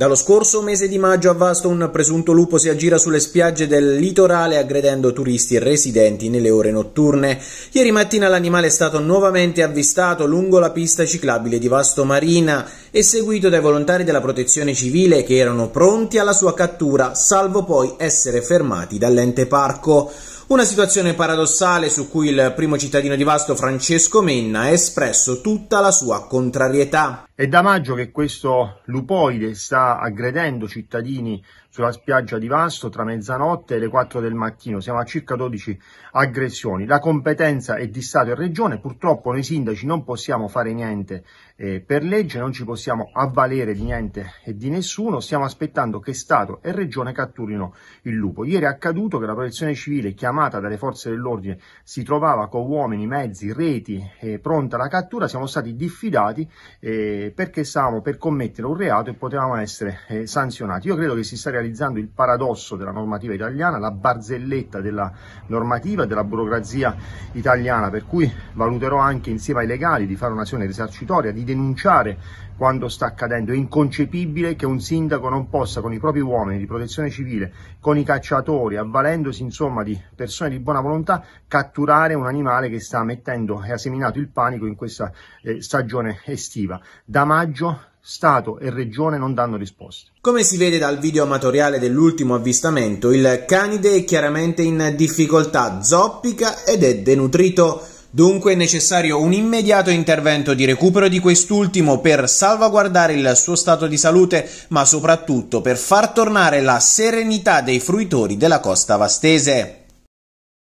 Dallo scorso mese di maggio a Vasto un presunto lupo si aggira sulle spiagge del litorale aggredendo turisti residenti nelle ore notturne. Ieri mattina l'animale è stato nuovamente avvistato lungo la pista ciclabile di Vasto Marina e seguito dai volontari della protezione civile che erano pronti alla sua cattura, salvo poi essere fermati dall'ente parco. Una situazione paradossale su cui il primo cittadino di Vasto, Francesco Menna, ha espresso tutta la sua contrarietà. È da maggio che questo lupoide sta aggredendo cittadini sulla spiaggia di Vasto tra mezzanotte e le 4 del mattino. Siamo a circa 12 aggressioni. La competenza è di Stato e Regione. Purtroppo noi sindaci non possiamo fare niente eh, per legge, non ci possiamo avvalere di niente e di nessuno. Stiamo aspettando che Stato e Regione catturino il lupo. Ieri è accaduto che la protezione civile chiamava chiamata dalle forze dell'ordine si trovava con uomini, mezzi, reti eh, pronta alla cattura, siamo stati diffidati eh, perché stavamo per commettere un reato e potevamo essere eh, sanzionati. Io credo che si sta realizzando il paradosso della normativa italiana, la barzelletta della normativa, della burocrazia italiana, per cui valuterò anche insieme ai legali di fare un'azione risarcitoria, di denunciare quando sta accadendo. È inconcepibile che un sindaco non possa con i propri uomini di protezione civile, con i cacciatori, avvalendosi insomma di persone persone di buona volontà catturare un animale che sta mettendo e ha seminato il panico in questa eh, stagione estiva. Da maggio Stato e Regione non danno risposte. Come si vede dal video amatoriale dell'ultimo avvistamento, il canide è chiaramente in difficoltà, zoppica ed è denutrito. Dunque è necessario un immediato intervento di recupero di quest'ultimo per salvaguardare il suo stato di salute, ma soprattutto per far tornare la serenità dei fruitori della costa vastese.